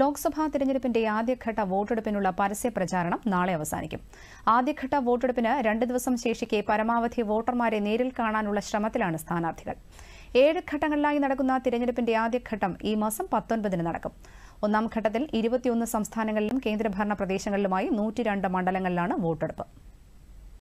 ലോക്സഭാ തിരഞ്ഞെടുപ്പിന്റെ ആദ്യഘട്ട വോട്ടെടുപ്പിനുള്ള പരസ്യ പ്രചാരണം നാളെ അവസാനിക്കും ആദ്യഘട്ട വോട്ടെടുപ്പിന് രണ്ട് ദിവസം ശേഷിക്കെ പരമാവധി വോട്ടർമാരെ നേരിൽ കാണാനുള്ള ശ്രമത്തിലാണ് സ്ഥാനാർത്ഥികൾ ഏഴ് ഘട്ടങ്ങളിലായി നടക്കുന്ന തിരഞ്ഞെടുപ്പിന്റെ ആദ്യഘട്ടം ഈ മാസം പത്തൊൻപതിന് നടക്കും ഒന്നാം ഘട്ടത്തിൽ ഇരുപത്തിയൊന്ന് സംസ്ഥാനങ്ങളിലും കേന്ദ്രഭരണ പ്രദേശങ്ങളിലുമായി നൂറ്റിരണ്ട് മണ്ഡലങ്ങളിലാണ് വോട്ടെടുപ്പ്